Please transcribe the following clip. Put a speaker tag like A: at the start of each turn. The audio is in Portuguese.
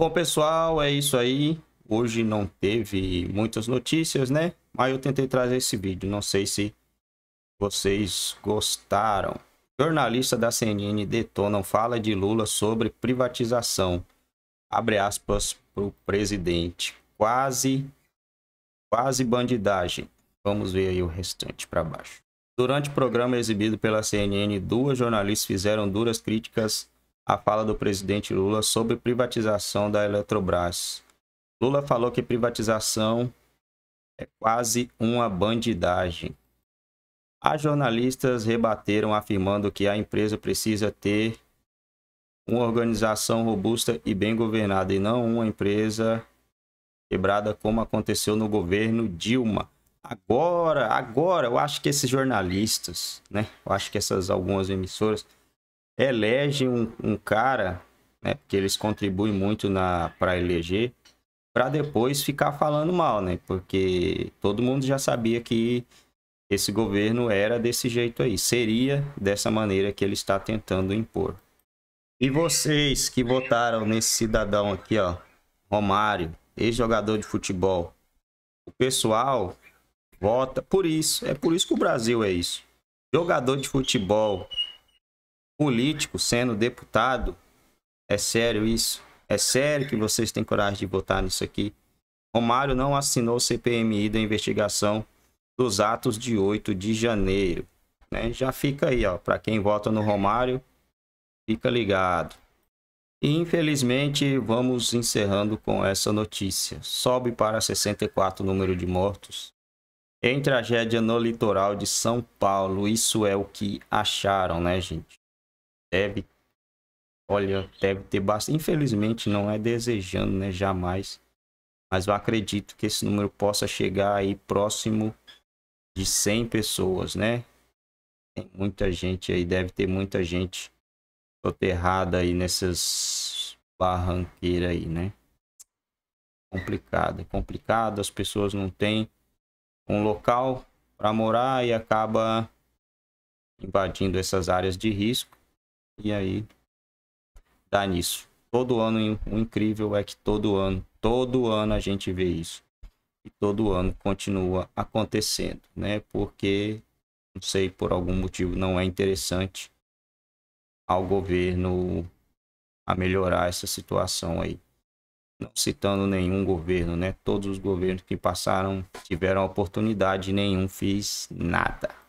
A: Bom, pessoal, é isso aí. Hoje não teve muitas notícias, né? Mas eu tentei trazer esse vídeo. Não sei se vocês gostaram. Jornalista da CNN detonam fala de Lula sobre privatização. Abre aspas para o presidente. Quase, quase bandidagem. Vamos ver aí o restante para baixo. Durante o programa exibido pela CNN, duas jornalistas fizeram duras críticas a fala do presidente Lula sobre privatização da Eletrobras. Lula falou que privatização é quase uma bandidagem. As jornalistas rebateram afirmando que a empresa precisa ter uma organização robusta e bem governada e não uma empresa quebrada como aconteceu no governo Dilma. Agora, agora, eu acho que esses jornalistas, né? Eu acho que essas algumas emissoras elege um, um cara, né, porque eles contribuem muito para eleger, para depois ficar falando mal, né? Porque todo mundo já sabia que esse governo era desse jeito aí, seria dessa maneira que ele está tentando impor. E vocês que votaram nesse cidadão aqui, ó, Romário, ex-jogador de futebol, o pessoal vota por isso, é por isso que o Brasil é isso. Jogador de futebol político, sendo deputado. É sério isso? É sério que vocês têm coragem de votar nisso aqui? Romário não assinou o CPMI da investigação dos atos de 8 de janeiro. Né? Já fica aí, ó. Para quem vota no Romário, fica ligado. E infelizmente vamos encerrando com essa notícia. Sobe para 64 o número de mortos. Em tragédia no litoral de São Paulo, isso é o que acharam, né, gente? deve, olha, deve ter bastante. Infelizmente, não é desejando, né? Jamais. Mas eu acredito que esse número possa chegar aí próximo de 100 pessoas, né? Tem muita gente aí, deve ter muita gente soterrada aí nessas barranqueiras aí, né? Complicado, é complicado, as pessoas não têm um local para morar e acaba invadindo essas áreas de risco. E aí dá nisso. Todo ano, o incrível é que todo ano, todo ano a gente vê isso. E todo ano continua acontecendo, né? Porque, não sei, por algum motivo não é interessante ao governo a melhorar essa situação aí. Não citando nenhum governo, né? Todos os governos que passaram tiveram oportunidade, nenhum fez nada.